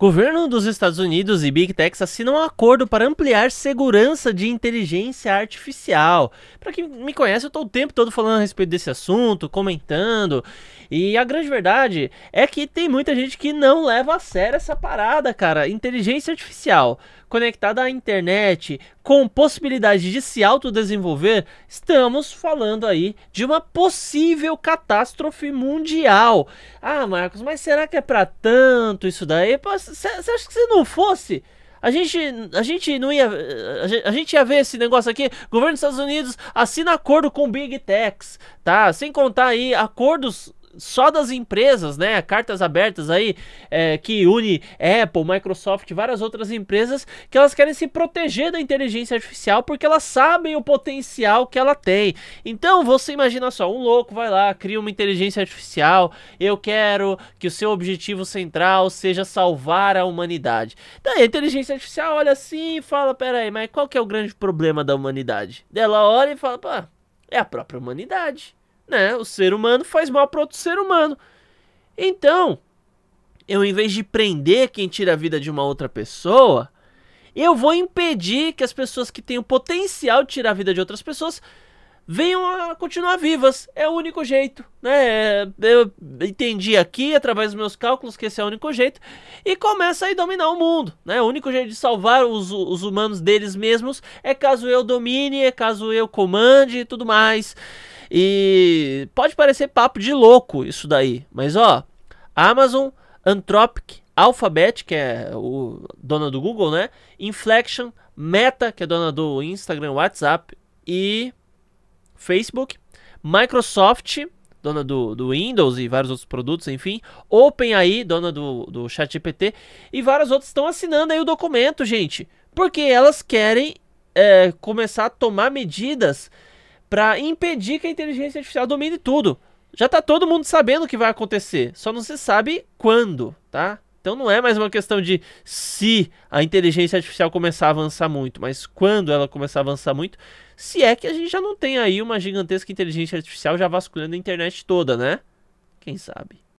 Governo dos Estados Unidos e Big Tech assinam um acordo para ampliar segurança de inteligência artificial. Para quem me conhece, eu estou o tempo todo falando a respeito desse assunto, comentando. E a grande verdade é que tem muita gente que não leva a sério essa parada, cara. Inteligência artificial conectada à internet, com possibilidade de se autodesenvolver, estamos falando aí de uma possível catástrofe mundial. Ah, Marcos, mas será que é para tanto isso daí? Você acha que se não fosse, a gente, a gente não ia. A gente, a gente ia ver esse negócio aqui. governo dos Estados Unidos assina acordo com Big Techs, tá? Sem contar aí acordos só das empresas, né? Cartas abertas aí é, que une Apple, Microsoft e várias outras empresas que elas querem se proteger da inteligência artificial porque elas sabem o potencial que ela tem. Então você imagina só, um louco vai lá, cria uma inteligência artificial. Eu quero que o seu objetivo central seja salvar a humanidade. Daí então, a inteligência artificial olha assim e fala: peraí, mas qual que é o grande problema da humanidade? Ela olha e fala: pá, é a própria humanidade né? O ser humano faz mal para outro ser humano. Então, eu em vez de prender quem tira a vida de uma outra pessoa, eu vou impedir que as pessoas que têm o potencial de tirar a vida de outras pessoas venham a continuar vivas. É o único jeito, né? É, eu entendi aqui, através dos meus cálculos, que esse é o único jeito. E começa a dominar o mundo, né? O único jeito de salvar os, os humanos deles mesmos é caso eu domine, é caso eu comande e tudo mais. E pode parecer papo de louco isso daí, mas ó, Amazon, Anthropic, Alphabet, que é o dona do Google, né? Inflection, Meta, que é dona do Instagram, WhatsApp e Facebook, Microsoft, dona do, do Windows e vários outros produtos, enfim. OpenAI, dona do, do ChatGPT. E várias outras estão assinando aí o documento, gente. Porque elas querem é, começar a tomar medidas para impedir que a inteligência artificial domine tudo. Já tá todo mundo sabendo o que vai acontecer, só não se sabe quando, tá? Então não é mais uma questão de se a inteligência artificial começar a avançar muito, mas quando ela começar a avançar muito, se é que a gente já não tem aí uma gigantesca inteligência artificial já vasculhando a internet toda, né? Quem sabe?